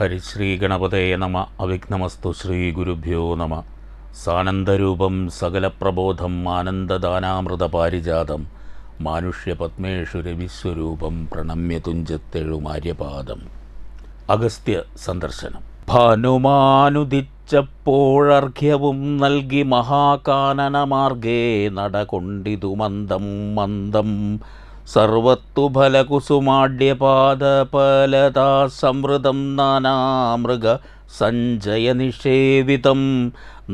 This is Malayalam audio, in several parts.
ഹരിശ്രീ ഗണപതേ നമ അവിഘ്നമസ്തു ശ്രീ ഗുരുഭ്യോ നമ സാനന്ദരൂപം സകലപ്രബോധം ആനന്ദദാനാമൃത പാരിജാതം മാനുഷ്യപത്മേഷു തുഞ്ചത്തെഴു മാര്യപാദം അഗസ്ത്യ സന്ദർശനം ഭനുമാനുദിച്ചപ്പോഴർഘ്യവും നൽകി മഹാകാനനമാർഗേ നടകൊണ്ടിതു മന്ദം മന്ദം സർവത്തു നാനാമൃഗ സഞ്ജയ നിഷേവിതം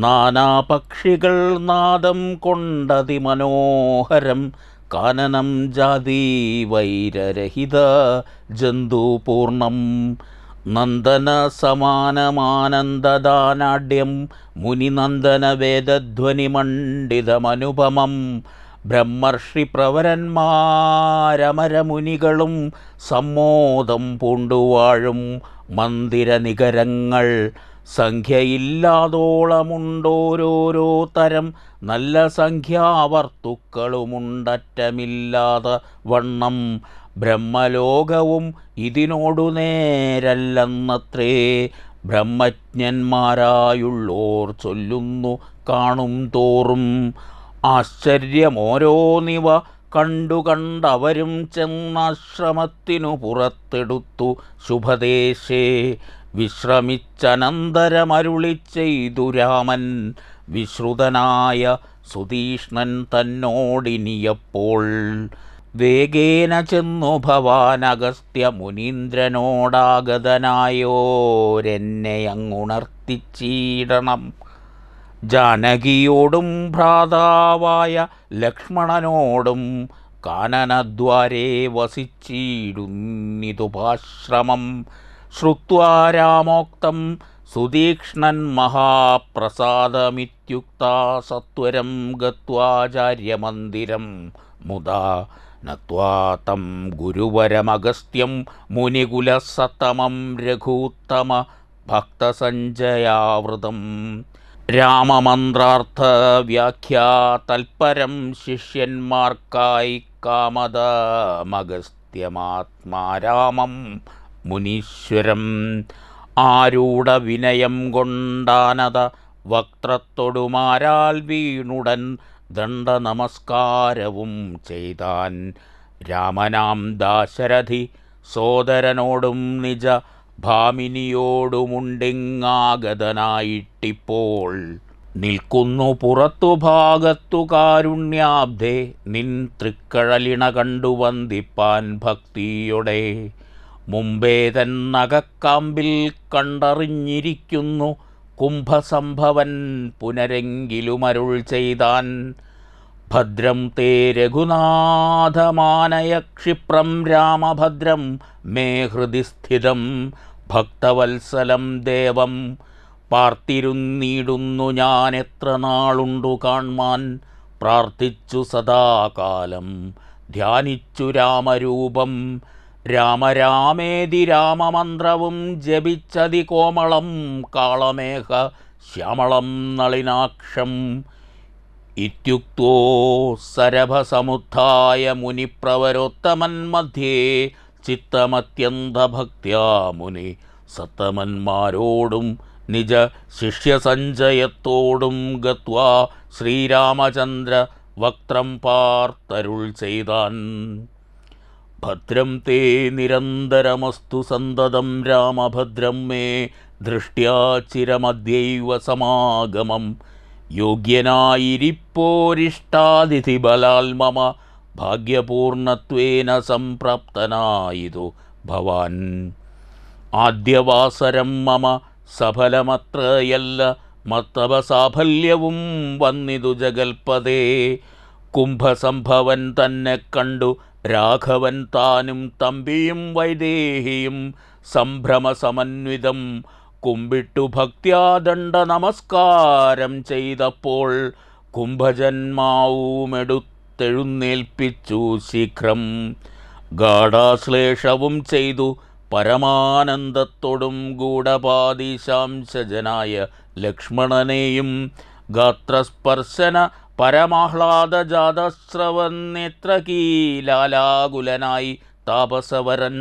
നാനാപക്ഷികൾ നാദം കൊണ്ടതിമനോഹരം കാനനം ജാതി വൈരരഹിത ജന്തുപൂർണം മുനിനന്ദന വേദധ്വനിമണ്ഡിതമനുപമം ബ്രഹ്മർഷി പ്രവരന്മാരമരമുനികളും സമ്മോദം പൂണ്ടുവാഴും മന്ദിര നികരങ്ങൾ സംഖ്യയില്ലാതോളമുണ്ടോരോരോ തരം നല്ല സംഖ്യാവർത്തുക്കളുമുണ്ടറ്റമില്ലാതെ വണ്ണം ബ്രഹ്മലോകവും ഇതിനോടു നേരല്ലെന്നത്രേ ബ്രഹ്മജ്ഞന്മാരായുള്ളോർ ചൊല്ലുന്നു കാണും തോറും ആശ്ചര്യമോരോന്നിവ കണ്ടുകണ്ടവരും ചെന്നാശ്രമത്തിനു പുറത്തെടുത്തു ശുഭദേശേ വിശ്രമിച്ചനന്തരമരുളി ചെയ്തു രാമൻ വിശ്രുതനായ സുതീഷ്ണൻ തന്നോടിനിയപ്പോൾ വേഗേന ചെന്നു അഗസ്ത്യ മുനീന്ദ്രനോടാഗതനായോരെന്നെ അങ്ങുണർത്തിച്ചീടണം ജാനകിയോടും ഭ്രാതാവായ ലക്ഷ്മണനോടും കാനനദ്വാരേ വസിച്ചിടുന്നിതുപാശ്രമം ശ്രുവാ സുതീക്ഷ്ണൻ മഹാപ്രസാദമിത്യുക്ത സത്വരം ഗത്വാചാര്യമന്ദിരം മുദാ നത്വാ ഗുരുവരമഗസ്ത്യം മുനികുലസത്തമം രഘൂത്തമ ഭക്തസഞ്ജയാവൃതം രാമമന്ത്രാർത്ഥ വ്യാഖ്യാ തൽപരം ശിഷ്യന്മാർക്കായി കാമത മഗസ്ത്യമാത്മാ രാമം മുനീശ്വരം ആരൂഢ വിനയം കൊണ്ടാനത വക്രത്തൊടുമാരാൽ വീണുടൻ ദണ്ഡ നമസ്കാരവും ചെയ്താൻ രാമനാം ദാശരഥി സോദരനോടും നിജ ഭാമിനിയോടുമുണ്ടിങ്ങാഗതനായിട്ടിപ്പോൾ നിൽക്കുന്നു പുറത്തു ഭാഗത്തു കാരുണ്യാബ്ധേ നിൻ തൃക്കഴലിണ കണ്ടു വന്ദിപ്പാൻ ഭക്തിയുടെ മുമ്പേ നഗക്കാമ്പിൽ കണ്ടറിഞ്ഞിരിക്കുന്നു കുംഭസംഭവൻ പുനരെങ്കിലുമരുൾ ചെയ്താൻ ഭദ്രം തേ രഘുനാഥമാനയ ക്ഷിപ്രം രാമഭദ്രം മേ ഹൃദി സ്ഥിതം ഭക്തവത്സലം ദേവം പാർത്തിരുന്നീടുന്നു ഞാൻ എത്ര നാളുണ്ടു കാൺമാൻ പ്രാർത്ഥിച്ചു സദാകാലം ധ്യാനിച്ചു രാമരൂപം രാമരാമേതി രാമമന്ത്രവും ജപിച്ചതി കോമളം കാളമേഹ ശ്യാമളം നളിനാക്ഷം ഇത്യുക്തോ സരഭസമുദ്ധായ മുനിപ്രവരോത്തമന്മധ്യേ ചിത്തമത്യന്തഭക്തിയാ മുനി സത്തമന്മാരോടും നിജ ശിഷ്യസഞ്ചയത്തോടും ഗത്വാ ശ്രീരാമചന്ദ്ര വക്ത്രം പാർത്തരുൾ ചെയ്താൻ ഭദ്രം തേ നിരന്തരമസ്തു സന്തതം രാമഭദ്രം മേ ദൃഷ്ട്യാ ചിരമദ്യൈവ സമാഗമം യോഗ്യനായിരിപ്പോരിഷ്ടാതിഥി ബലാൽ മമ ഭാഗ്യപൂർണത്വേന സംപ്രാപ്തനായിതു ഭവാൻ ആദ്യവാസരം മമ സഫലമത്രയല്ല മത്തവ സാഫല്യവും വന്നിതു ജഗൽപദേ കുംഭസംഭവൻ തന്നെ കണ്ടു രാഘവൻ താനും തമ്പിയും വൈദേഹിയും സംഭ്രമസമന്വിതം കുമ്പിട്ടു ഭക്ത്യാദണ്ഡ നമസ്കാരം ചെയ്തപ്പോൾ കുംഭജന്മാവുമെടുത്തെഴുന്നേൽപ്പിച്ചു ശീഘ്രം ഗാഢാശ്ലേഷവും ചെയ്തു പരമാനന്ദത്തോടും ഗൂഢപാതിശാംശജനായ ലക്ഷ്മണനെയും ഗാത്രസ്പർശന പരമാഹ്ലാദജാതശ്രവൻ നേത്രകീലാലാകുലനായി താപസവരൻ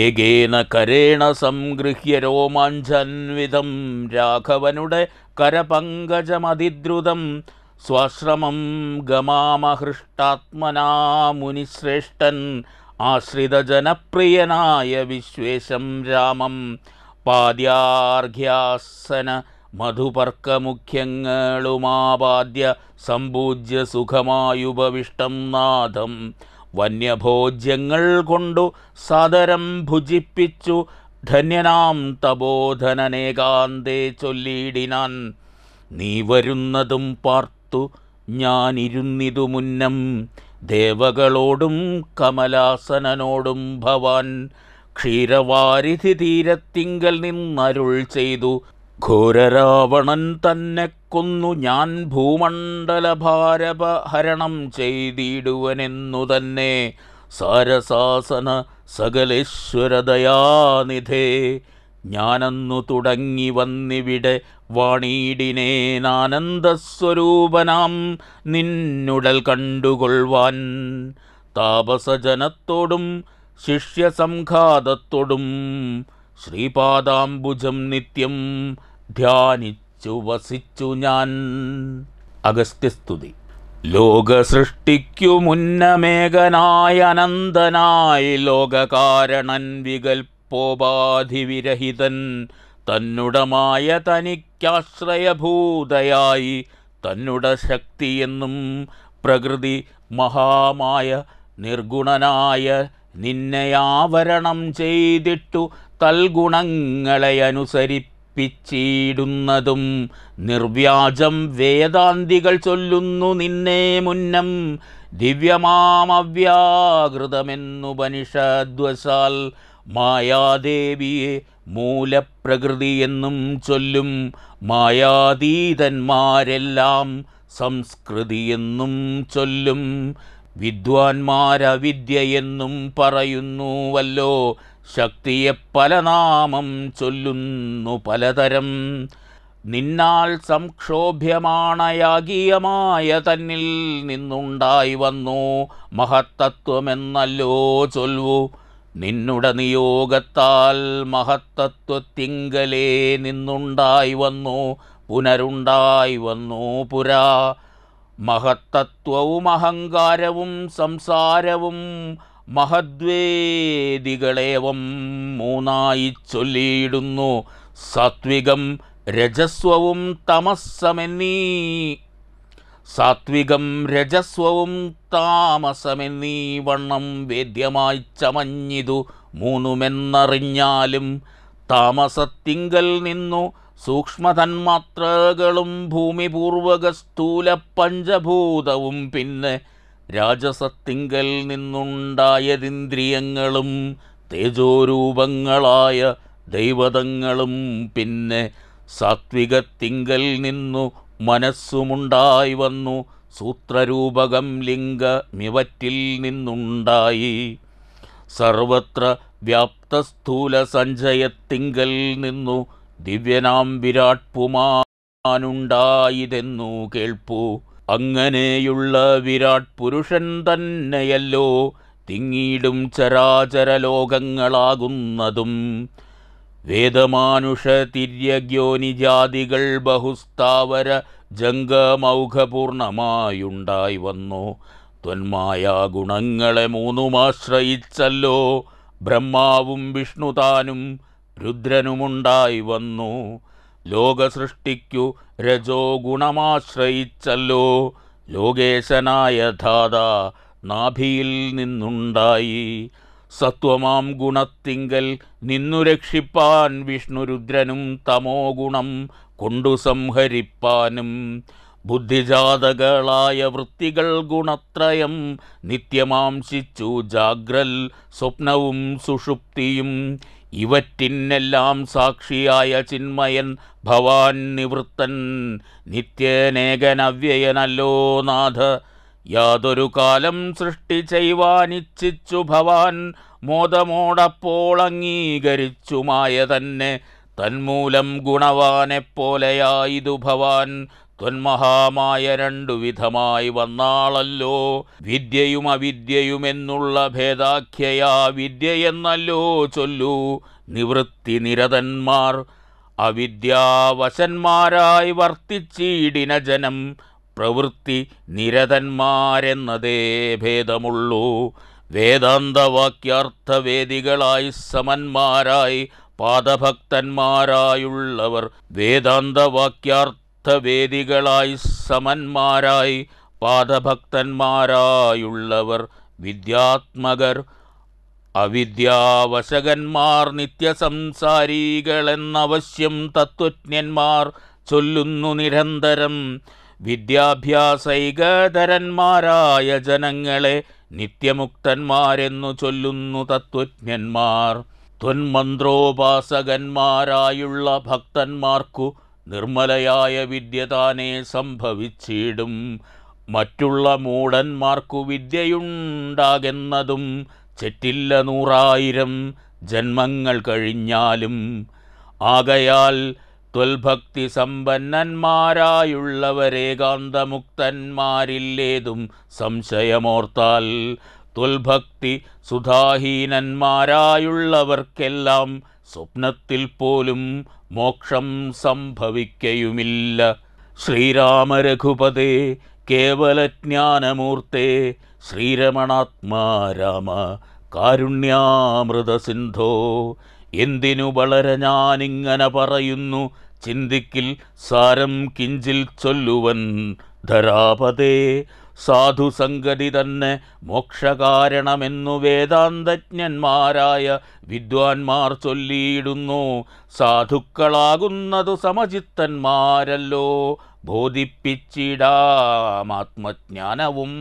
ഏകേന കരേണ സംഗൃഹ്യ രോമാഞ്ചന്വിതം രാഘവനുടെ കരപങ്കജമതിദ്രുതം സ്വാശ്രമം ഗമാമഹൃഷ്ടാത്മനാ മുനിശ്രേഷ്ഠൻ ആശ്രിതജനപ്രിയനായ വിശ്വേശം രാമം പാദ്യാർഘ്യാസന മധുപർക്കമുഖ്യങ്ങളുമാപാദ്യ സമ്പൂജ്യ സുഖമായുപവിഷ്ടം നാഥം വന്യഭോജ്യങ്ങൾ കൊണ്ടു സദരം ഭുജിപ്പിച്ചു ധന്യനാം തപോധനനേകാന്തേ ചൊല്ലിയിടിനാൻ നീ വരുന്നതും പാർത്തു ഞാനിരുന്നിതു മുന്നം ദേവകളോടും കമലാസനോടും ഭവാൻ ക്ഷീരവാരിധി തീരത്തിങ്കൽ നിന്നരുൾ ചെയ്തു ഘോരരാവണൻ തന്നെ കൊന്നു ഞാൻ ഭൂമണ്ഡലഭാരപഹരണം ചെയ്തിടുവനെന്നു തന്നെ സാരസാസന സകലേശ്വരദയാനിധേ ഞാനന്നു തുടങ്ങി വന്നിവിടെ വാണീടിനെ നാനന്ദസ്വരൂപനാം നിന്നുടൽ കണ്ടുകൊള്ളുവാൻ താപസജനത്തോടും ശിഷ്യസംഘാതത്തോടും ശ്രീപാദാംബുജം നിത്യം ധ്യാനിച്ചു വസിച്ചു ഞാൻ അഗസ്ത്യസ്തുതി ലോകസൃഷ്ടിക്കു മുന്നമേകനായ അനന്തനായി ലോകകാരണൻ വികൽപ്പോപാധിവിരഹിതൻ തന്നുടമായ തനിക്കാശ്രയഭൂതയായി തന്നുട ശക്തിയെന്നും പ്രകൃതി മഹാമായ നിർഗുണനായ നിന്നെയാവരണം ചെയ്തിട്ടു തൽഗുണങ്ങളെ അനുസരിപ്പ് പഠിപ്പിച്ചിടുന്നതും നിർവ്യാജം വേദാന്തികൾ ചൊല്ലുന്നു നിന്നെ മുന്നം ദിവ്യമാമവ്യാകൃതമെന്നുപനിഷദ്വസാൽ മായാദേവിയെ മൂലപ്രകൃതിയെന്നും ചൊല്ലും മായാതീതന്മാരെല്ലാം സംസ്കൃതിയെന്നും ചൊല്ലും വിദ്വാൻമാരവിദ്യയെന്നും പറയുന്നുവല്ലോ ശക്തിയെ പല നാമം ചൊല്ലുന്നു പലതരം നിന്നാൽ സംക്ഷോഭ്യമാണയാഗിയമായ തന്നിൽ നിന്നുണ്ടായി വന്നു മഹത്തത്വമെന്നല്ലോ ചൊല്ലു നിന്നുടെ നിയോഗത്താൽ മഹത്തത്വത്തിങ്കലേ നിന്നുണ്ടായി വന്നു പുനരുണ്ടായി വന്നു പുരാ മഹത്തത്വവും അഹങ്കാരവും സംസാരവും മഹദ്വേദികളേവം മൂന്നായി ചൊല്ലിയിടുന്നു സാത്വികം രജസ്വവും തമസ്സമെന്നീ സാത്വികം രജസ്വവും താമസമെന്നീ വണ്ണം വേദ്യമായി ചമഞ്ഞിതു മൂന്നുമെന്നറിഞ്ഞാലും താമസത്തിങ്കൽ നിന്നു സൂക്ഷ്മതന്മാത്രകളും ഭൂമിപൂർവക സ്ഥൂല പഞ്ചഭൂതവും പിന്നെ രാജസത്തിങ്കൽ നിന്നുണ്ടായതിന്ദ്രിയങ്ങളും തേജോരൂപങ്ങളായ ദൈവതങ്ങളും പിന്നെ സാത്വികത്തിങ്കൽ നിന്നു മനസ്സുമുണ്ടായി വന്നു സൂത്രരൂപകം ലിംഗമിവറ്റിൽ നിന്നുണ്ടായി സർവത്ര വ്യാപ്തസ്ഥൂല സഞ്ചയത്തിങ്കൽ നിന്നു ദിവ്യനാം വിരാട്പുമാനുണ്ടായിതെന്നു പുമാനുണ്ടായിതെന്നു കേൾപ്പു അങ്ങനെയുള്ള വിരാട് പുരുഷൻ തന്നെയല്ലോ തിങ്ങീടും ചരാചരലോകങ്ങളാകുന്നതും വേദമാനുഷ തിര്യഗ്യോനിജാതികൾ ബഹുസ്ഥാവര ജംഗമൗഘപൂർണമായുണ്ടായി വന്നു ത്വന്മായ ഗുണങ്ങളെ മൂന്നുമാശ്രയിച്ചല്ലോ ബ്രഹ്മാവും വിഷ്ണുതാനും രുദ്രനുമുണ്ടായി വന്നു ലോകസൃഷ്ടിക്കു രജോ ഗുണമാശ്രയിച്ചല്ലോ ലോകേശനായ ധാത നാഭിയിൽ നിന്നുണ്ടായി സത്വമാം ഗുണത്തിങ്കൽ നിന്നു രക്ഷിപ്പാൻ വിഷ്ണുരുദ്രനും തമോ ഗുണം കൊണ്ടു സംഹരിപ്പാനും ബുദ്ധിജാതകളായ വൃത്തികൾ ഗുണത്രയം നിത്യമാംശിച്ചു ജാഗ്രൽ സ്വപ്നവും സുഷുപ്തിയും ഇവറ്റിന്നെല്ലാം സാക്ഷിയായ ചിന്മയൻ ഭവാൻ നിവൃത്തൻ നിത്യനേകനവ്യയനല്ലോ നാഥ യാതൊരു കാലം സൃഷ്ടി ചെയ്വാനിച്ഛിച്ചു ഭവാൻ മോദമോടപ്പോൾ അംഗീകരിച്ചുമായ തന്നെ തന്മൂലം ഗുണവാനെപ്പോലെയായിതു ഭവാൻ ത്വന്മഹാമായ രണ്ടു വിധമായി വന്നാളല്ലോ വിദ്യയും അവിദ്യയുമെന്നുള്ള ഭേദാഖ്യയാ വിദ്യയെന്നല്ലോ ചൊല്ലൂ നിവൃത്തി നിരതന്മാർ അവിദ്യാവശന്മാരായി വർത്തിച്ചീടിന ജനം പ്രവൃത്തി നിരതന്മാരെന്നതേ ഭേദമുള്ളൂ വേദാന്തവാക്യാർത്ഥവേദികളായി സമന്മാരായി പാദഭക്തന്മാരായുള്ളവർ വേദാന്തവാക്യാർത്ഥ ഭക്തവേദികളായി സമന്മാരായി പാദഭക്തന്മാരായുള്ളവർ വിദ്യാത്മകർ അവിദ്യാവശകന്മാർ നിത്യസംസാരികളെന്നവശ്യം തത്വജ്ഞന്മാർ ചൊല്ലുന്നു നിരന്തരം വിദ്യാഭ്യാസൈകതരന്മാരായ ജനങ്ങളെ നിത്യമുക്തന്മാരെന്നു ചൊല്ലുന്നു തത്വജ്ഞന്മാർ ത്വന്മന്ത്രോപാസകന്മാരായുള്ള ഭക്തന്മാർക്കു നിർമ്മലയായ വിദ്യ താനെ സംഭവിച്ചിടും മറ്റുള്ള മൂടന്മാർക്കു വിദ്യയുണ്ടാകുന്നതും ചെറ്റില്ല നൂറായിരം ജന്മങ്ങൾ കഴിഞ്ഞാലും ആകയാൽ ത്വൽഭക്തി സമ്പന്നന്മാരായുള്ളവരേകാന്തമുക്തന്മാരില്ലേതും സംശയമോർത്താൽ ത്വൽഭക്തി സുധാഹീനന്മാരായുള്ളവർക്കെല്ലാം സ്വപ്നത്തിൽ പോലും മോക്ഷം സംഭവിക്കയുമില്ല ശ്രീരാമരഘുപതേ കേവലജ്ഞാനമൂർത്തേ ശ്രീരമണാത്മാരാമ കാരുണ്യാമൃത സിന്ധോ എന്തിനു വളരെ ഞാനിങ്ങനെ പറയുന്നു ചിന്തിക്കിൽ സാരം കിഞ്ചിൽ ചൊല്ലുവൻ ധരാപതേ സാധുസംഗതി തന്നെ മോക്ഷകാരണമെന്നു വേദാന്തജ്ഞന്മാരായ വിദ്വാൻമാർ ചൊല്ലിയിടുന്നു സാധുക്കളാകുന്നതു സമചിത്തന്മാരല്ലോ ബോധിപ്പിച്ചിടാമാത്മജ്ഞാനവും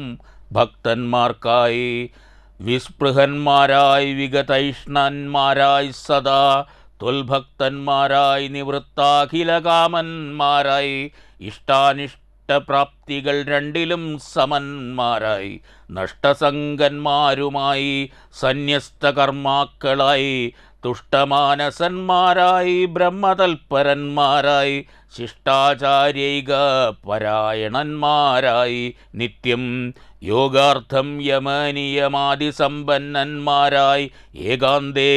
ഭക്തന്മാർക്കായി വിസ്പൃഹന്മാരായി വിഗതൈഷ്ണന്മാരായി സദാ തൊൽഭക്തന്മാരായി നിവൃത്താഖിലകാമന്മാരായി ഇഷ്ടാനിഷ്ട നഷ്ടപ്രാപ്തികൾ രണ്ടിലും സമന്മാരായി നഷ്ടസംഗന്മാരുമായി സന്യസ്തകർമാക്കളായി തുഷ്ടമാനസന്മാരായി ബ്രഹ്മതൽപരന്മാരായി ശിഷ്ടാചാര്യൈക പരായണന്മാരായി നിത്യം യോഗാർത്ഥം യമനിയമാതിസമ്പന്നന്മാരായി ഏകാന്തേ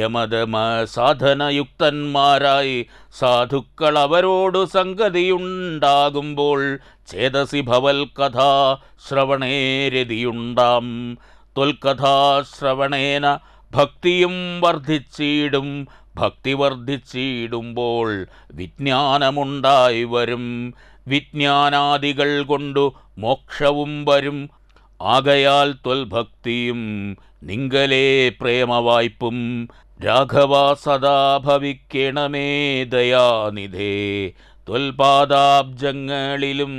യമതമ സാധനയുക്തന്മാരായി സാധുക്കൾ അവരോടു സംഗതിയുണ്ടാകുമ്പോൾ ചേതസി ഭവൽ കഥാ ശ്രവണേരതിയുണ്ടാം രതിയുണ്ടാം ത്വൽകഥാശ്രവണേന ഭക്തിയും വർദ്ധിച്ചിടും ഭക്തി വർദ്ധിച്ചിടുമ്പോൾ വിജ്ഞാനമുണ്ടായി വരും വിജ്ഞാനാദികൾ കൊണ്ടു മോക്ഷവും വരും ആകയാൽ ത്വൽഭക്തിയും നിങ്കലേ പ്രേമവായ്പും രാഘവ സദാ ഭവിക്കണമേ ദയാനിധേ ത്വൽപാദാബ്ജങ്ങളിലും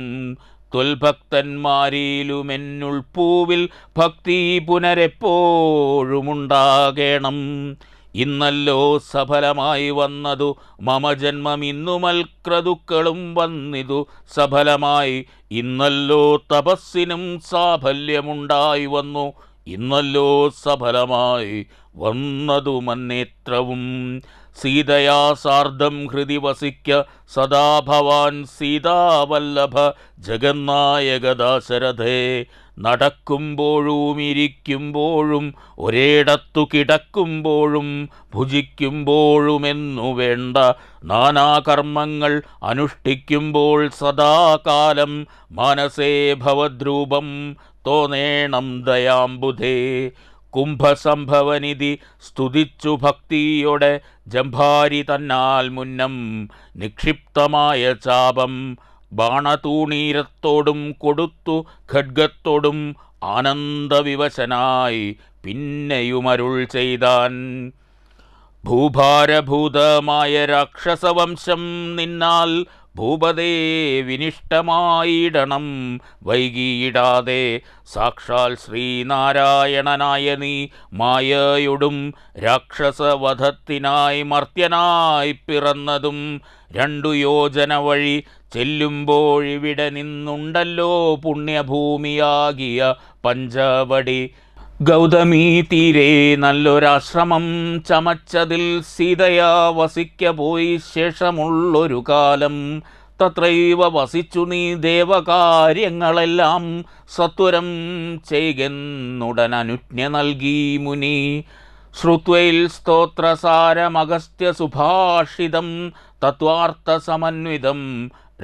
തൊൽഭക്തന്മാരിലുമെന്നുൾപ്പൂവിൽ പൂവിൽ ഭക്തി പുനരെപ്പോഴുമുണ്ടാകേണം ഇന്നല്ലോ സഫലമായി വന്നതു മമ ജന്മം ഇന്നുമൽക്രതുക്കളും വന്നിതു സഫലമായി ഇന്നല്ലോ തപസ്സിനും സാഫല്യമുണ്ടായി വന്നു ഇന്നല്ലോ സഫലമായി വന്നതു മന്നേത്രവും സീതയാ സാർദ്ധം ഹൃദി വസിക്ക സദാ ഭവാൻ സീതാവല്ലഭ ജഗന്നായകദാശരഥേ നടക്കുമ്പോഴും ഇരിക്കുമ്പോഴും ഒരേടത്തു കിടക്കുമ്പോഴും ഭുജിക്കുമ്പോഴുമെന്നു വേണ്ട നാനാകർമ്മങ്ങൾ അനുഷ്ഠിക്കുമ്പോൾ സദാകാലം മനസേ ഭവദ്രൂപം തോന്നേണം ദയാംബുധേ കുംഭസംഭവനിധി സ്തുതിച്ചു ഭക്തിയോടെ ജംഭാരി തന്നാൽ മുന്നം നിക്ഷിപ്തമായ ചാപം ബാണതൂണീരത്തോടും കൊടുത്തു ഖഡ്ഗത്തോടും ആനന്ദവിവശനായി പിന്നെയുമരുൾ ചെയ്താൻ ഭൂഭാരഭൂതമായ രാക്ഷസവംശം നിന്നാൽ ഭൂപതേ വിനിഷ്ടമായിടണം വൈകിയിടാതെ സാക്ഷാൽ ശ്രീനാരായണനായ നീ മായയൊടും രാക്ഷസവധത്തിനായി മർത്യനായി പിറന്നതും രണ്ടു യോജന വഴി ചെല്ലുമ്പോഴിവിടെ നിന്നുണ്ടല്ലോ പുണ്യഭൂമിയാകിയ പഞ്ചവടി ഗൗതമീതീരെ നല്ലൊരാശ്രമം ചമച്ചതിൽ സീതയാ വസിക്ക പോയി ശേഷമുള്ളൊരു കാലം തത്രൈവ വസിച്ചു നീ ദേവകാര്യങ്ങളെല്ലാം സത്വരം ചെയ്യെന്നുടൻ അനുജ്ഞ നൽകി മുനി ശ്രുത്വയിൽ സ്തോത്രസാരമഗസ്ത്യ സുഭാഷിതം സമന്വിതം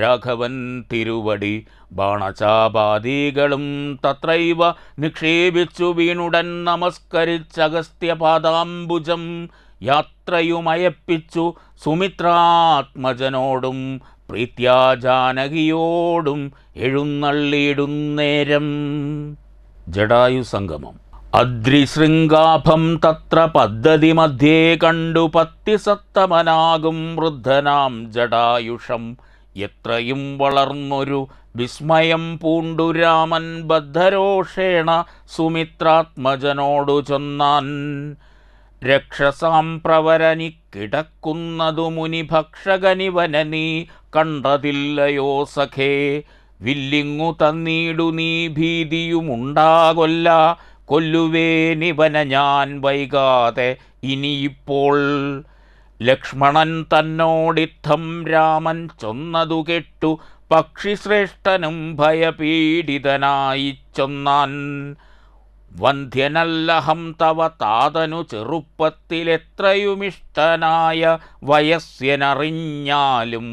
രാഘവൻ തിരുവടി ബാണചാപാദികളും തത്രൈവ നിക്ഷേപിച്ചു വീണുടൻ നമസ്കരിച്ചഗസ്ത്യപാദാംബുജം യാത്രയുമയപ്പിച്ചു സുമിത്രാത്മജനോടും പ്രീത്യാജാനകിയോടും എഴുന്നള്ളിയിടുന്നേരം ജഡായു സംഗമം അദ്രിശൃംഗാഭം തത്ര പദ്ധതി മധ്യേ കണ്ടു പത്തിസത്തമനാകും വൃദ്ധനാം ജടായുഷം എത്രയും വളർന്നൊരു വിസ്മയം പൂണ്ടുരാമൻ ബദ്ധരോഷേണ സുമിത്രാത്മജനോടു ചൊന്നാൻ രക്ഷസാം പ്രവരനി കിടക്കുന്നതു മുനിഭക്ഷകനിവന നീ കണ്ടതില്ലയോ സഖേ വില്ലിങ്ങു തന്നീടു നീ ഭീതിയുമുണ്ടാകൊല്ല നിവന ഞാൻ വൈകാതെ ഇനിയിപ്പോൾ ലക്ഷ്മണൻ തന്നോടിത്തം രാമൻ ചൊന്നതു കെട്ടു പക്ഷിശ്രേഷ്ഠനും ഭയപീഡിതനായി ചൊന്നാൻ വന്ധ്യനല്ലഹം തവ താതനു ചെറുപ്പത്തിലെത്രയുമിഷ്ടനായ വയസ്യനറിഞ്ഞാലും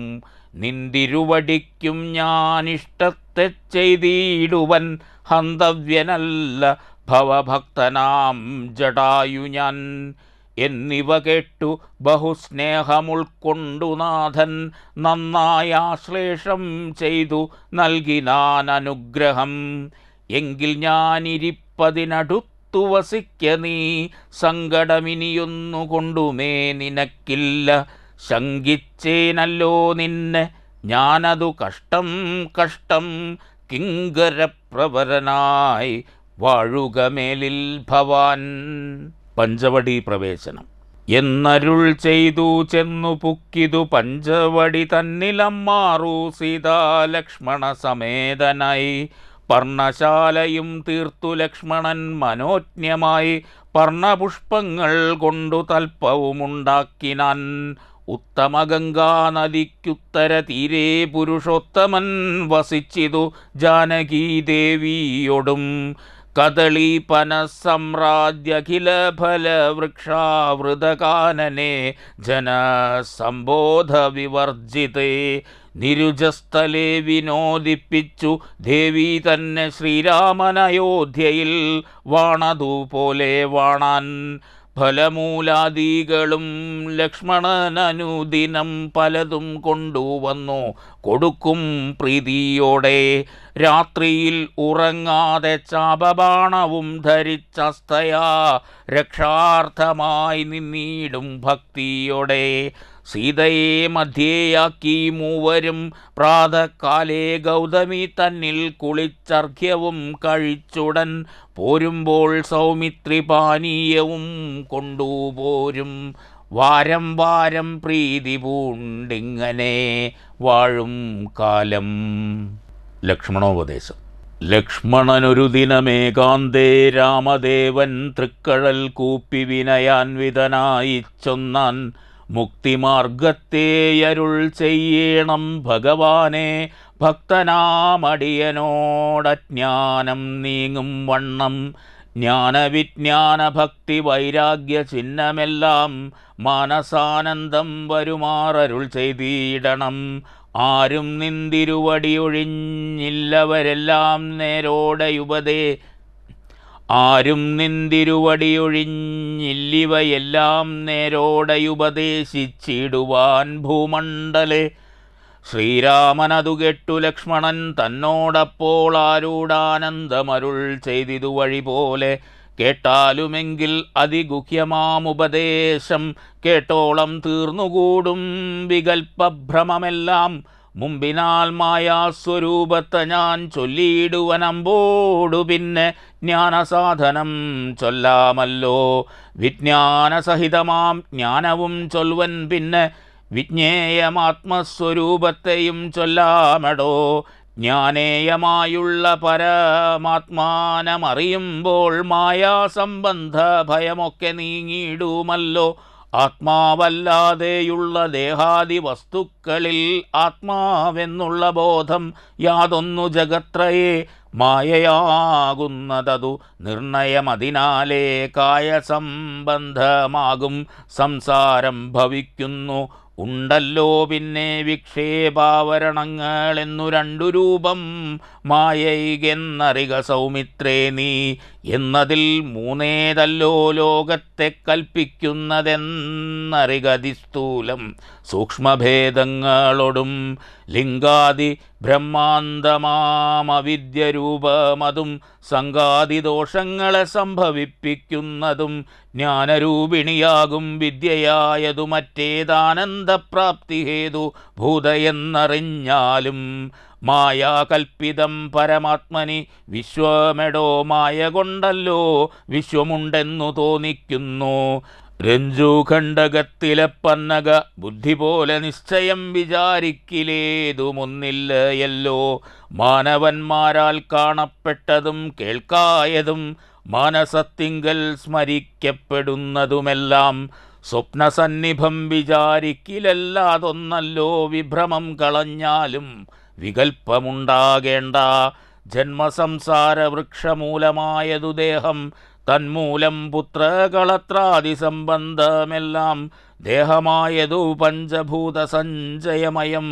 നിന്തിരുവടിക്കും ഞാനിഷ്ടത്തെ ചെയ്തിടുവൻ ഹന്തവ്യനല്ല ഭവഭക്തനാം ജടായു ഞാൻ എന്നിവ കേട്ടു ബഹുസ്നേഹമുൾക്കൊണ്ടു നാഥൻ നന്നായി ആശ്ലേഷം ചെയ്തു നൽകി നാൻ അനുഗ്രഹം എങ്കിൽ ഞാനിരിപ്പതിനടുത്തു വസിക്ക നീ സങ്കടമിനിയൊന്നു കൊണ്ടുമേ നിനക്കില്ല ശങ്കിച്ചേനല്ലോ നിന്നെ ഞാനതു കഷ്ടം കഷ്ടം കിങ്കരപ്രവരനായി വാഴുകമേലിൽ ഭവാൻ പഞ്ചവടി പ്രവേശനം എന്നരുൾ ചെയ്തു ചെന്നു പുക്കിതു പഞ്ചവടി തന്നിലമ്മാറു സീതാലക്ഷ്മണ സമേതനായി പർണശാലയും തീർത്തു ലക്ഷ്മണൻ മനോജ്ഞമായി പർണപുഷ്പങ്ങൾ കൊണ്ടു തൽപ്പവുമുണ്ടാക്കിനാൻ ഉത്തമ നദിക്കുത്തര തീരെ പുരുഷോത്തമൻ വസിച്ചിതു ജാനകീദേവിയോടും कदळीपनसम्राज्यखिलफलवृक्षावृतकनने जनसम्बोधविवर्जिते निरुजस्थले विनोदिपु देवी तन्ने श्रीरामनयोध्यैल् वाणदूपोले वाणान् ഫലമൂലാദികളും ലക്ഷ്മണനനുദിനം പലതും കൊണ്ടുവന്നു കൊടുക്കും പ്രീതിയോടെ രാത്രിയിൽ ഉറങ്ങാതെ ചാപബാണവും ധരിച്ചസ്തയാ രക്ഷാർത്ഥമായി നിന്നീടും ഭക്തിയോടെ സീതയെ മധ്യേയാക്കി മൂവരും പ്രാതകാലേ ഗൗതമി തന്നിൽ കുളിച്ചർഘ്യവും കഴിച്ചുടൻ പോരുമ്പോൾ സൗമിത്രി പാനീയവും കൊണ്ടുപോരും വാരം വാരം പ്രീതി പൂണ്ടിങ്ങനെ വാഴും കാലം ലക്ഷ്മണോപദേശം ലക്ഷ്മണനൊരു ദിനമേകാന്തേ രാമദേവൻ തൃക്കഴൽ കൂപ്പി വിനയാൻവിതനായി ചൊന്നാൻ മുക്തിമാർഗത്തേയരുൾ ചെയ്യണം ഭഗവാനെ ഭക്തനാമടിയനോടജ്ഞാനം നീങ്ങും വണ്ണം ജ്ഞാനവിജ്ഞാന ഭക്തി വൈരാഗ്യ ചിഹ്നമെല്ലാം മാനസാനന്ദം വരുമാറരുൾ ചെയ്തിടണം ആരും നിന്തിരുവടിയൊഴിഞ്ഞില്ലവരെല്ലാം നേരോടെയുപതേ ആരും നിന്തിരുവടിയൊഴിഞ്ഞില്ലിവയെല്ലാം നേരോടയുപദേശിച്ചിടുവാൻ ഭൂമണ്ഡലെ ശ്രീരാമനതു കെട്ടു ലക്ഷ്മണൻ തന്നോടപ്പോൾ ആരൂടാനന്ദമരുൾ ചെയ്തിതു വഴി പോലെ കേട്ടാലുമെങ്കിൽ അതിഗുഹ്യമാമുപദേശം കേട്ടോളം തീർന്നുകൂടും വികൽപ്പഭ്രമമെല്ലാം മുമ്പിനാൽ മായാസ്വരൂപത്തെ ഞാൻ ചൊല്ലിയിടുവനമ്പോടു പിന്നെ ജ്ഞാനസാധനം ചൊല്ലാമല്ലോ വിജ്ഞാനസഹിതമാം ജ്ഞാനവും ചൊൽവൻ പിന്നെ വിജ്ഞേയമാത്മസ്വരൂപത്തെയും ചൊല്ലാമടോ ജ്ഞാനേയമായുള്ള പരമാത്മാനമറിയുമ്പോൾ മായാസംബന്ധ ഭയമൊക്കെ നീങ്ങിയിടുമല്ലോ ആത്മാവല്ലാതെയുള്ള ദേഹാദി വസ്തുക്കളിൽ ആത്മാവെന്നുള്ള ബോധം യാതൊന്നു ജഗത്രയെ മായയാകുന്നതതു നിർണയമതിനാലേ കായസംബന്ധമാകും സംസാരം ഭവിക്കുന്നു ഉണ്ടല്ലോ പിന്നെ വിക്ഷേപാവരണങ്ങളെന്നു രണ്ടു രൂപം മായൈകെന്നറിക സൗമിത്രേ നീ എന്നതിൽ മൂന്നേതല്ലോ ലോകത്തെ കൽപ്പിക്കുന്നതെന്നറികതിസ്ഥൂലം സൂക്ഷ്മഭേദങ്ങളോടും ലിംഗാദി ബ്രഹ്മാന്തമാമവിദ്യരൂപമതും സംഘാതിദോഷങ്ങളെ സംഭവിപ്പിക്കുന്നതും ജ്ഞാനരൂപിണിയാകും വിദ്യയായതു മറ്റേതാനന്ദപ്രാപ്തിഹേതു ഭൂതയെന്നറിഞ്ഞാലും മായാകൽപ്പിതം പരമാത്മനി വിശ്വമെടോ മായ കൊണ്ടല്ലോ വിശ്വമുണ്ടെന്നു തോന്നിക്കുന്നു രഞ്ജുഖണ്ഡകത്തിലപ്പന്നക ബുദ്ധി പോലെ നിശ്ചയം വിചാരിക്കിലേതുമൊന്നില്ലയല്ലോ മാനവന്മാരാൽ കാണപ്പെട്ടതും കേൾക്കായതും മാനസത്തിങ്കൽ സ്മരിക്കപ്പെടുന്നതുമെല്ലാം സ്വപ്നസന്നിഭം വിചാരിക്കിലല്ലാതൊന്നല്ലോ വിഭ്രമം കളഞ്ഞാലും വികൽപ്പമുണ്ടാകേണ്ട ജന്മസംസാര വൃക്ഷമൂലമായതു ദേഹം തന്മൂലം പുത്രകളത്രാദിസംബന്ധമെല്ലാം ദേഹമായതു പഞ്ചഭൂതസഞ്ചയമയം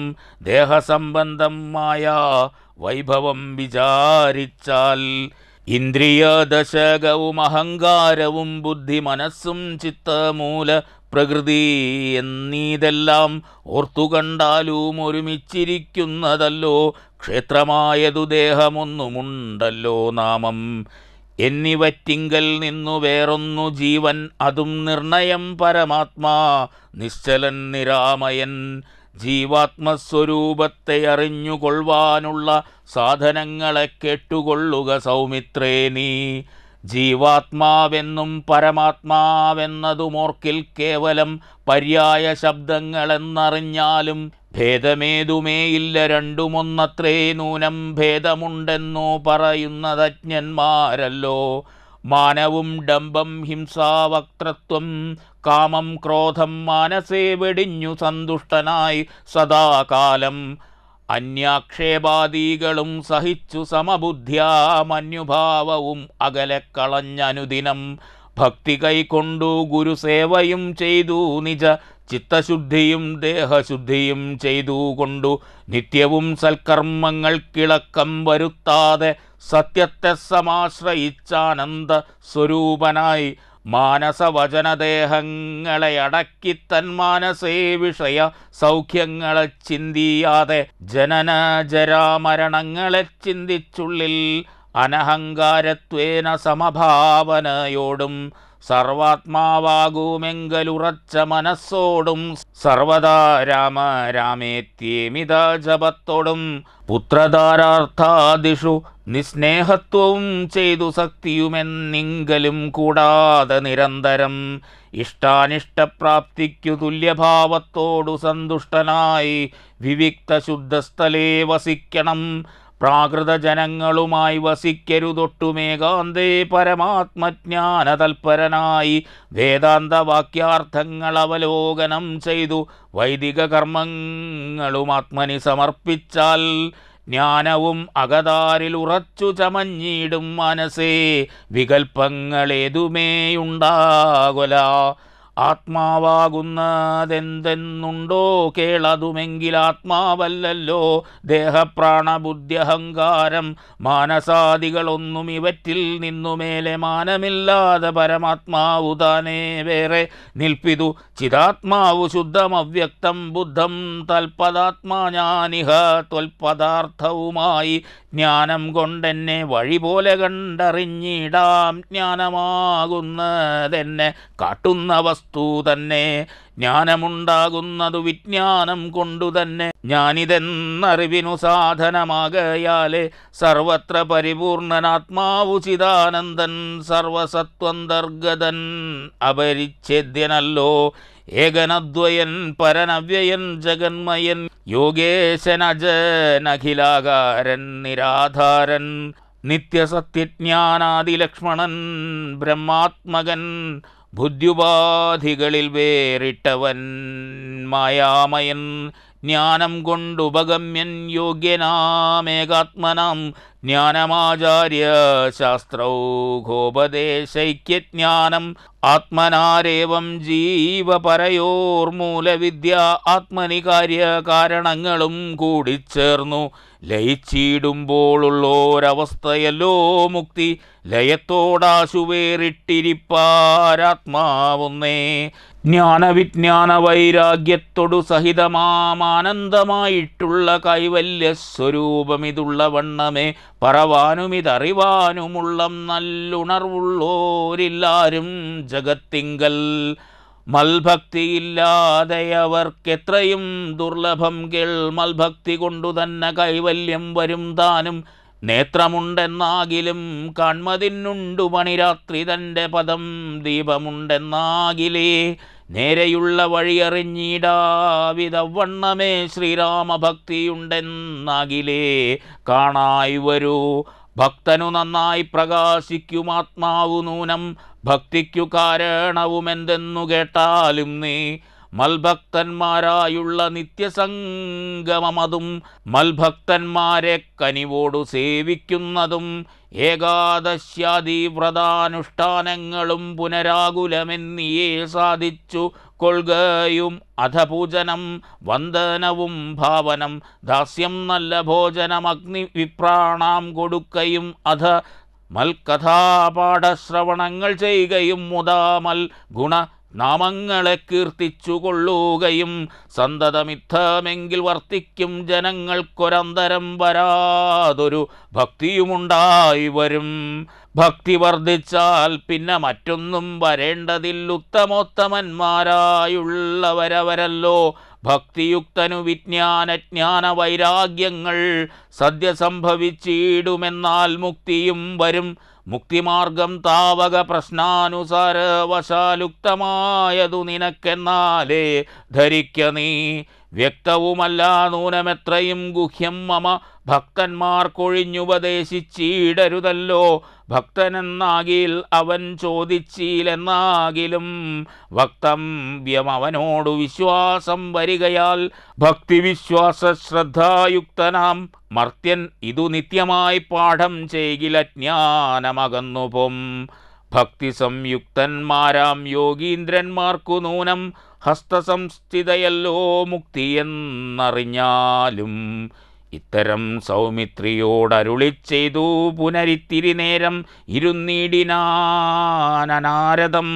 ദേഹസംബന്ധമായ വൈഭവം വിചാരിച്ചാൽ ഇന്ദ്രിയദശകവും അഹങ്കാരവും ബുദ്ധി മനസ്സും ചിത്തമൂല പ്രകൃതി എന്നീതെല്ലാം ഓർത്തുകണ്ടാലും ഒരുമിച്ചിരിക്കുന്നതല്ലോ ക്ഷേത്രമായതു ദേഹമൊന്നുമുണ്ടല്ലോ നാമം എന്നിവറ്റിങ്കൽ നിന്നു വേറൊന്നു ജീവൻ അതും നിർണയം പരമാത്മാ നിശ്ചലൻ നിരാമയൻ ജീവാത്മസ്വരൂപത്തെ അറിഞ്ഞുകൊള്ളുവാനുള്ള സാധനങ്ങളെ കേട്ടുകൊള്ളുക സൗമിത്രേ നീ ജീവാത്മാവെന്നും പരമാത്മാവെന്നതുമോർക്കിൽ കേവലം പര്യായ ശബ്ദങ്ങളെന്നറിഞ്ഞാലും ഭേദമേതുമേയില്ല രണ്ടുമൊന്നത്രേ നൂനം ഭേദമുണ്ടെന്നു പറയുന്നതജ്ഞന്മാരല്ലോ മാനവും ഡംബം ഹിംസാവക്തത്വം കാമം ക്രോധം മാനസേ വെടിഞ്ഞു സന്തുഷ്ടനായി സദാകാലം അന്യാക്ഷേപാദികളും സഹിച്ചു സമബുദ്ധ്യാമന്യുഭാവവും അകലക്കളഞ്ഞനുദിനം ഭക്തി കൈക്കൊണ്ടു ഗുരുസേവയും ചെയ്തു നിജ ചിത്തശുദ്ധിയും ദേഹശുദ്ധിയും ചെയ്തു കൊണ്ടു നിത്യവും സൽക്കർമ്മങ്ങൾക്കിളക്കം വരുത്താതെ സത്യത്തെ സമാശ്രയിച്ചാനന്ദ സ്വരൂപനായി മാനസവചനദേഹങ്ങളെ അടക്കി തൻ മാനസേ വിഷയ സൗഖ്യങ്ങളെ ചിന്തിയാതെ ജനന ജരാമരണങ്ങളെ ചിന്തിച്ചുള്ളിൽ അനഹങ്കാരത്വേന സമഭാവനയോടും സർവാത്മാവാകൂമെങ്കലുറച്ച മനസ്സോടും സർവദാ രാമ രാമേത്യേമിത ജപത്തോടും പുത്രധാരാർത്ഥാദിഷു നിസ്നേഹത്വവും ചെയ്തു സക്തിയുമെന്നിങ്കലും കൂടാതെ നിരന്തരം ഇഷ്ടാനിഷ്ടപ്രാപ്തിക്കു തുല്യഭാവത്തോടു സന്തുഷ്ടനായി വിവിക്ത ശുദ്ധസ്ഥലേ വസിക്കണം പ്രാകൃതജനങ്ങളുമായി വസിക്കരുതൊട്ടുമേകാന്തേ പരമാത്മജ്ഞാനതൽപരനായി വേദാന്തവാക്യാർത്ഥങ്ങൾ അവലോകനം ചെയ്തു വൈദിക കർമ്മങ്ങളും ആത്മനി സമർപ്പിച്ചാൽ ജ്ഞാനവും അകതാരിൽ ഉറച്ചു ചമഞ്ഞിടും മനസ്സേ വികൽപ്പങ്ങളേതുമേയുണ്ടാകുല ആത്മാവാകുന്നതെന്തെന്നുണ്ടോ കേളതുമെങ്കിൽ ആത്മാവല്ലല്ലോ ദേഹപ്രാണബുദ്ധ്യഹങ്കാരം മാനസാദികളൊന്നും ഇവറ്റിൽ നിന്നുമേലെ മാനമില്ലാതെ പരമാത്മാവു താനേ വേറെ നിൽപ്പിതു ചിതാത്മാവു ശുദ്ധമവ്യക്തം ബുദ്ധം തൽപദാത്മാ ഞാനിഹ ത്വൽപദാർത്ഥവുമായി ജ്ഞാനം കൊണ്ടെന്നെ വഴി പോലെ കണ്ടറിഞ്ഞിടാം ജ്ഞാനമാകുന്നതെന്നെ കാട്ടുന്ന വസ്തു വസ്തു തന്നെ ജ്ഞാനമുണ്ടാകുന്നതു വിജ്ഞാനം കൊണ്ടു തന്നെ ഞാനിതെന്നറിവിനു സാധനമാകയാലെ സർവത്ര പരിപൂർണനാത്മാവു ചിദാനന്ദൻ സർവസത്വന്തർഗതൻ അപരിച്ഛേദ്യനല്ലോ ഏകനദ്വയൻ പരനവ്യയൻ ജഗന്മയൻ യോഗേശനജനഖിലാകാരൻ നിരാധാരൻ നിത്യസത്യജ്ഞാനാദിലക്ഷ്മണൻ ബ്രഹ്മാത്മകൻ ബുദ്ധ്യുപാധികളിൽ വേറിട്ടവൻ മായാമയൻ ജ്ഞാനം കൊണ്ടുപഗമ്യൻ യോഗ്യനാമേകാത്മനാം ജ്ഞാനമാചാര്യ ശാസ്ത്രൗഘോപദേശൈക്യജ്ഞാനം ആത്മനാരേവം ജീവപരയോർമൂലവിദ്യ ആത്മനി കാര്യകാരണങ്ങളും കൂടിച്ചേർന്നു ലയിച്ചിടുമ്പോളുള്ളോരവസ്ഥയല്ലോ മുക്തി ലയത്തോടാശുവേറിട്ടിരിപ്പാരാത്മാവൊന്നേ ജ്ഞാനവിജ്ഞാന വൈരാഗ്യത്തോടു സഹിതമാമാനന്ദമായിട്ടുള്ള കൈവല്യ ഇതുള്ള വണ്ണമേ പറവാനുമിതറിവാനുമുള്ളം നല്ലുണർവുള്ളോരില്ലാരും ജഗത്തിങ്കൽ മൽഭക്തിയില്ലാതെയവർക്കെത്രയും ദുർലഭം കേൾ മൽഭക്തി കൊണ്ടു തന്നെ കൈവല്യം വരും താനും നേത്രമുണ്ടെന്നാകിലും കാൺമതിന്നുണ്ടു പണിരാത്രി തൻ്റെ പദം ദീപമുണ്ടെന്നാകിലേ നേരെയുള്ള വഴിയറിഞ്ഞിടാവിതവണ്ണമേ ശ്രീരാമഭക്തിയുണ്ടെന്നാകിലേ കാണായി വരൂ ഭക്തനു നന്നായി പ്രകാശിക്കുമാത്മാവു നൂനം ഭക്തിക്കു കാരണവുമെന്തെന്നു കേട്ടാലും നീ മൽഭക്തന്മാരായുള്ള നിത്യസംഗമതും മൽഭക്തന്മാരെ കനിവോടു സേവിക്കുന്നതും ഏകാദശ്യാദി വ്രതാനുഷ്ഠാനങ്ങളും പുനരാകുലമെന്നിയേ സാധിച്ചു കൊള്ളുകയും അധപൂജനം വന്ദനവും ഭാവനം ദാസ്യം നല്ല ഭോജനം അഗ്നി വിപ്രാണാം കൊടുക്കയും അധ മൽകഥാപാഠശ്രവണങ്ങൾ ചെയ്യുകയും മുതാമൽ ഗുണ നാമങ്ങളെ കീർത്തിച്ചുകൊള്ളുകയും സന്തതമിത്തമെങ്കിൽ വർത്തിക്കും ജനങ്ങൾക്കൊരന്തരം വരാതൊരു ഭക്തിയുമുണ്ടായി വരും ഭക്തി വർദ്ധിച്ചാൽ പിന്നെ മറ്റൊന്നും വരേണ്ടതിൽ ഉത്തമോത്തമന്മാരായുള്ളവരവരല്ലോ ഭക്തിയുക്തനു വിജ്ഞാനജ്ഞാന വൈരാഗ്യങ്ങൾ സദ്യസംഭവിച്ചിടുമെന്നാൽ മുക്തിയും വരും മുക്തിമാർഗം താവക വശാലുക്തമായതു നിനക്കെന്നാലേ ധരിക്ക നീ വ്യക്തവുമല്ല നൂനമെത്രയും ഗുഹ്യം മമ ഭക്തന്മാർക്കൊഴിഞ്ഞുപദേശിച്ചിടരുതല്ലോ ഭക്തനെന്നാകിൽ അവൻ ചോദിച്ചില്ലെന്നാകിലും വക്തവ്യം അവനോടു വിശ്വാസം വരികയാൽ ഭക്തിവിശ്വാസ ശ്രദ്ധായുക്തനാം മർത്യൻ ഇതു നിത്യമായി പാഠം ചെയ്യിലജ്ഞാനമകന്നുപും ഭക്തി സംയുക്തന്മാരാം യോഗീന്ദ്രന്മാർക്കു നൂനം ഹസ്തസംസ്ഥിതയല്ലോ മുക്തിയെന്നറിഞ്ഞാലും ഇത്തരം സൗമിത്രിയോടരുളി ചെയ്തു പുനരിത്തിരി നേരം ഇരുന്നീടിനാനനാരദം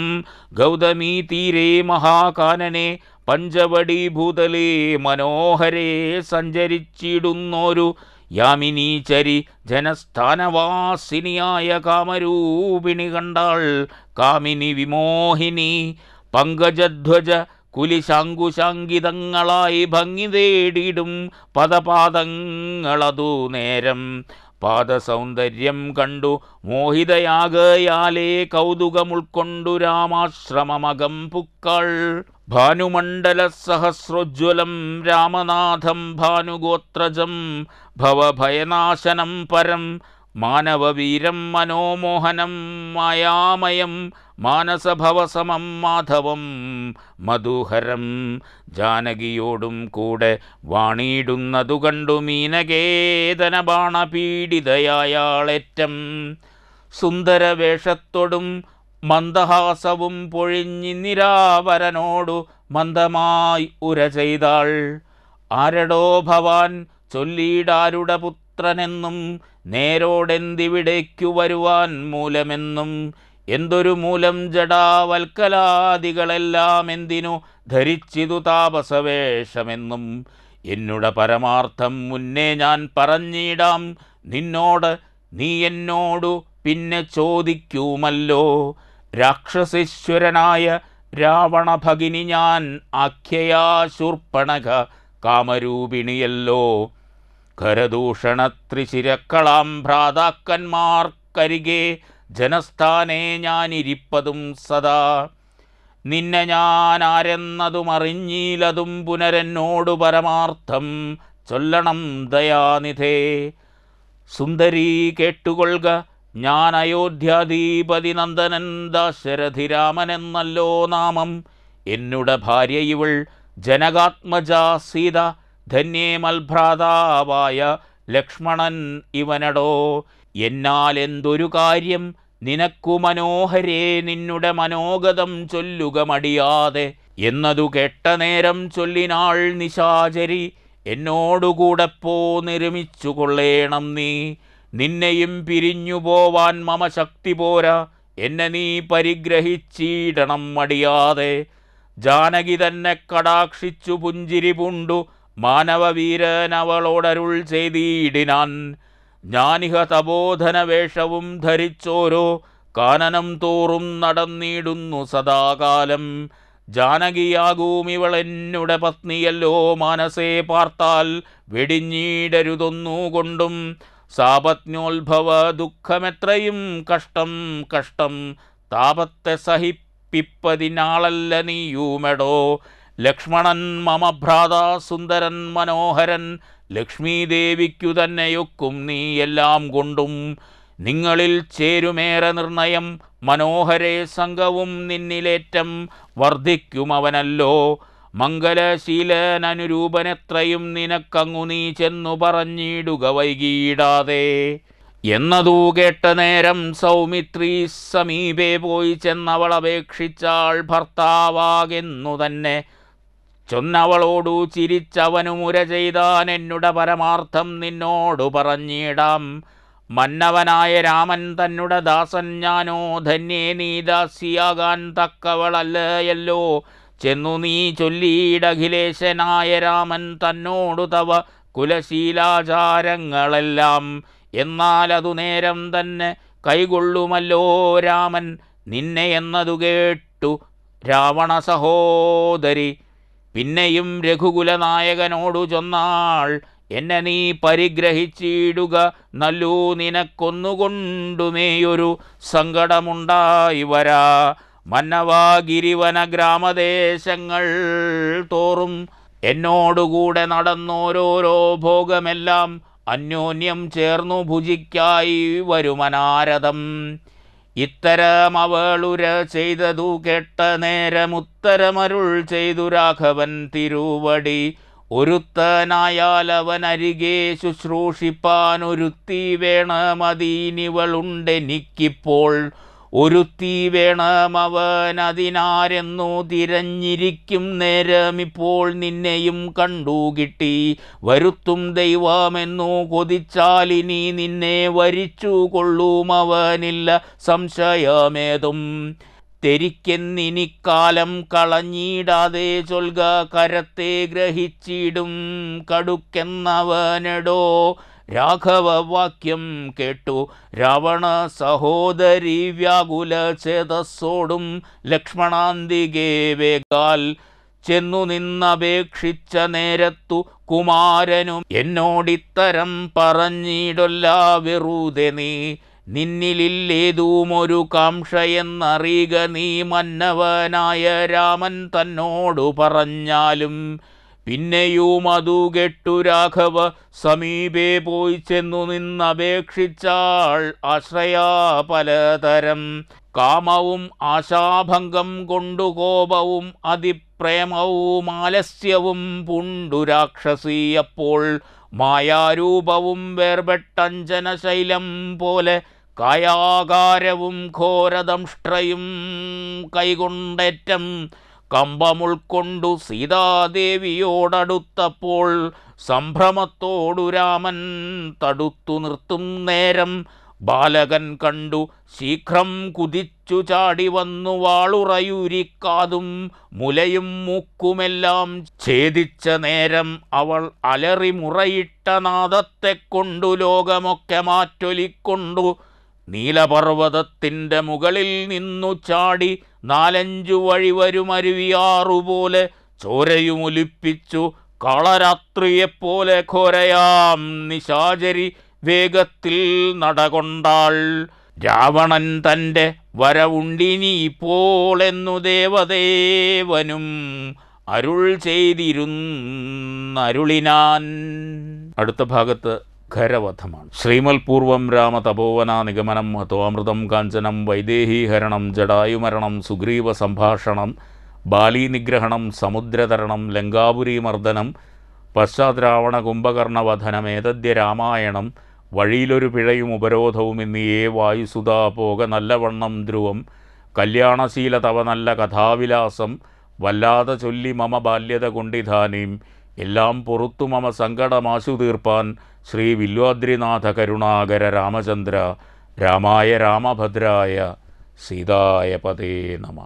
ഗൗതമീ തീരേ മഹാകാനനെ പഞ്ചവടി ഭൂതലേ മനോഹരേ സഞ്ചരിച്ചിടുന്നൊരു യാമിനീചരി ജനസ്ഥാനവാസിനിയായ കാമരൂപിണി കണ്ടാൾ കാമിനി വിമോഹിനി പങ്കജധ്വജ കുലിശാങ്കുശാങ്കിതങ്ങളായി ഭംഗി തേടിയിടും പദപാദങ്ങളതു നേരം പാദസൗന്ദര്യം കണ്ടു മോഹിതയാകയാലേ കൗതുകമുൾക്കൊണ്ടു രാമാശ്രമമകം പുക്കൾ ഭാനുമണ്ഡല സഹസ്രോജ്വലം രാമനാഥം ഭാനുഗോത്രജം ഭവഭയനാശനം പരം മാനവവീരം മനോമോഹനം മായാമയം മാനസഭവസമം മാധവം മധുഹരം ജാനകിയോടും കൂടെ വാണിയിടുന്നതു കണ്ടു മീനകേതനബാണപീഡിതയായാളേറ്റം സുന്ദരവേഷത്തോടും മന്ദഹാസവും പൊഴിഞ്ഞി നിരാവരനോടു മന്ദമായി ഉര ചെയ്താൾ ആരടോ ഭവാൻ ചൊല്ലിയിടാരുടെ പുത്രനെന്നും നേരോടെന്തിവിടേക്കു വരുവാൻ മൂലമെന്നും എന്തൊരു മൂലം ജടാവൽക്കലാദികളെല്ലാം എന്തിനു ധരിച്ചിതു താപസവേഷമെന്നും എന്നുട പരമാർത്ഥം മുന്നേ ഞാൻ പറഞ്ഞിടാം നിന്നോട് നീ എന്നോടു പിന്നെ ചോദിക്കുമല്ലോ രാക്ഷസീശ്വരനായ രാവണഭഗിനി ഞാൻ ആഖ്യയാശൂർപ്പണക കാമരൂപിണിയല്ലോ ഖരദൂഷണ ത്രിശിരക്കളാം ഭ്രാതാക്കന്മാർക്കരികെ ജനസ്ഥാനേ ഞാനിരിപ്പതും സദാ നിന്നെ ഞാൻ അറിഞ്ഞീലതും പുനരെന്നോടു പരമാർത്ഥം ചൊല്ലണം ദയാനിധേ സുന്ദരി കേട്ടുകൊള്ളുക ഞാൻ അയോധ്യാധീപതി നന്ദനൻ ദാശരഥിരാമനെന്നല്ലോ നാമം എന്നുട ഭാര്യ ഇവൾ ജനകാത്മജാ സീത ധന്യേ മൽഭ്രാതാവായ ലക്ഷ്മണൻ ഇവനടോ എന്നാൽ എന്തൊരു കാര്യം നിനക്കു മനോഹരേ നിന്നുടെ മനോഗതം ചൊല്ലുക മടിയാതെ എന്നതു കെട്ട നേരം ചൊല്ലിനാൾ നിശാചരി എന്നോടുകൂടെ പോ നിർമ്മിച്ചു കൊള്ളേണം നീ നിന്നെയും പിരിഞ്ഞു പോവാൻ മമ ശക്തി പോരാ എന്നെ നീ പരിഗ്രഹിച്ചീടണം മടിയാതെ ജാനകി തന്നെ കടാക്ഷിച്ചു പുഞ്ചിരി പുണ്ടു മാനവവീരനവളോടരുൾ ചെയ്തീടിനാൻ ഞാനിഹ ധരിച്ചോരോ കാനനം തോറും നടന്നിടുന്നു സദാകാലം ജാനകിയാകൂമിവളെന്നുടെ പത്നിയല്ലോ മാനസേ പാർത്താൽ വെടിഞ്ഞീടരുതൊന്നുകൊണ്ടും കൊണ്ടും സാപത്നോത്ഭവ ദുഃഖമെത്രയും കഷ്ടം കഷ്ടം താപത്തെ സഹിപ്പിപ്പതിനാളല്ല നീയൂമെടോ ലക്ഷ്മണൻ മമഭ്രാതാ സുന്ദരൻ മനോഹരൻ ലക്ഷ്മീദേവിക്കു തന്നെയൊക്കും നീ എല്ലാം കൊണ്ടും നിങ്ങളിൽ ചേരുമേറെ നിർണയം മനോഹരേ സംഘവും നിന്നിലേറ്റം വർദ്ധിക്കും അവനല്ലോ മംഗലശീലനനുരൂപനെത്രയും നിനക്കങ്ങു നീ ചെന്നു പറഞ്ഞിടുക വൈകിയിടാതെ എന്നതു കേട്ട നേരം സൗമിത്രി സമീപേ പോയി ചെന്നവളപേക്ഷിച്ചാൾ ഭർത്താവാകെന്നു തന്നെ ചൊന്നവളോടു ചിരിച്ചവനു മുര ചെയ്താൻ എന്നുട പരമാർത്ഥം നിന്നോടു പറഞ്ഞിടാം മന്നവനായ രാമൻ തന്നുടെ ദാസൻ ഞാനോ ധന്യേ നീ ദാസിയാകാൻ തക്കവളല്ലയല്ലോ ചെന്നു നീ ചൊല്ലിയിടഖിലേശനായ രാമൻ തന്നോടു തവ കുലശീലാചാരങ്ങളെല്ലാം അതു നേരം തന്നെ കൈകൊള്ളുമല്ലോ രാമൻ നിന്നെ എന്നതു കേട്ടു രാവണ സഹോദരി പിന്നെയും രഘുകുലനായകനോടു ചൊന്നാൾ എന്നെ നീ പരിഗ്രഹിച്ചിടുക നല്ലൂ നിനക്കൊന്നുകൊണ്ടു നീയൊരു സങ്കടമുണ്ടായി വരാ മന്നവാ ഗിരിവന ഗ്രാമദേശങ്ങൾ തോറും എന്നോടുകൂടെ നടന്നോരോരോ ഭോഗമെല്ലാം അന്യോന്യം ചേർന്നു ഭുജിക്കായി വരുമനാരഥം ഇത്തരം അവളുര ചെയ്തതു കേട്ട നേരമുത്തരമരുൾ ചെയ്തു രാഘവൻ തിരുവടി ഒരുത്തനായാലവൻ അരികെ ശുശ്രൂഷിപ്പാനൊരുത്തി വേണമതീനിവളുണ്ടെനിക്കിപ്പോൾ ഒരു വേണം വേണമവനതിനാരെന്നു തിരഞ്ഞിരിക്കും നേരമിപ്പോൾ നിന്നെയും കണ്ടു കിട്ടി വരുത്തും ദൈവമെന്നു കൊതിച്ചാലിനി നിന്നെ വരിച്ചു കൊള്ളുമവനില്ല സംശയമേതും തെരിക്കെന്നിനിക്കാലം കളഞ്ഞിടാതെ ചൊൽക കരത്തെ ഗ്രഹിച്ചിടും കടുക്കെന്നവനടോ രാഘവവാക്യം കേട്ടു രാവണ സഹോദരി വ്യാകുല ചേതസ്സോടും ലക്ഷ്മണാന്തികേ വേഗാൽ ചെന്നു നിന്നപേക്ഷിച്ച നേരത്തു കുമാരനും എന്നോടിത്തരം പറഞ്ഞിടൊല്ല വെറുതെ നീ നിന്നിലില്ലേതുമൊരു കാംഷയെന്നറിയുക നീ മന്നവനായ രാമൻ തന്നോടു പറഞ്ഞാലും പിന്നെയും അതു കെട്ടു രാഘവ സമീപേ പോയി ചെന്നു നിന്നപേക്ഷിച്ചാൾ ആശ്രയാ പലതരം കാമവും ആശാഭംഗം കൊണ്ടു കോപവും അതിപ്രേമവും ആലസ്യവും പുണ്ടുരാക്ഷസി അപ്പോൾ മായാരൂപവും വേർപെട്ടഞ്ജനശൈലം പോലെ കായാകാരവും ഘോരദംഷ്ട്രയും കൈകൊണ്ടേറ്റം കമ്പമുൾക്കൊണ്ടു സീതാദേവിയോടടുത്തപ്പോൾ സംഭ്രമത്തോടു രാമൻ തടുത്തു നിർത്തും നേരം ബാലകൻ കണ്ടു ശീഘ്രം കുതിച്ചു ചാടി വന്നു വാളുറയൂരിക്കാതും മുലയും മൂക്കുമെല്ലാം ഛേദിച്ച നേരം അവൾ അലറിമുറയിട്ട നാദത്തെ കൊണ്ടു ലോകമൊക്കെ മാറ്റൊലിക്കൊണ്ടു നീലപർവ്വതത്തിൻ്റെ മുകളിൽ നിന്നു ചാടി നാലഞ്ചു വഴി വരും അരുവിയാറുപോലെ ചോരയുമൊലിപ്പിച്ചു കളരാത്രിയെപ്പോലെ ഘോരയാം നിശാചരി വേഗത്തിൽ നടകൊണ്ടാൾ രാവണൻ തൻ്റെ വരവുണ്ടിനി ഇപ്പോളെന്നു ദേവദേവനും അരുൾ ചെയ്തിരുന്നരുളിനാൻ അടുത്ത ഭാഗത്ത് ഖരവധമാണ് ശ്രീമൽ പൂർവം രാമ തപോവന നിഗമനം അമൃതം കാഞ്ചനം വൈദേഹീഹരണം ജടായുമരണം സുഗ്രീവ സംഭാഷണം ബാലീനിഗ്രഹണം സമുദ്രതരണം ലങ്കാപുരി മർദ്ദനം പശ്ചാദ്രാവണ കുംഭകർണവധനം ഏതദ്യ രാമായണം വഴിയിലൊരു പിഴയും ഉപരോധവും എന്നീയേ വായുസുധാ പോക നല്ലവണ്ണം ധ്രുവം കല്യാണശീല തവ നല്ല കഥാവിലാസം വല്ലാതെ ചൊല്ലി മമ ബാല്യത കൊണ്ടിധാനീം എല്ലാം പുറത്തു മമ സങ്കടമാശു തീർപ്പാൻ ശ്രീ വില്വാദ്രിനാഥ കരുണാകര രാമചന്ദ്ര രാമായ രാമഭദ്രായ സീതായ പതേ നമ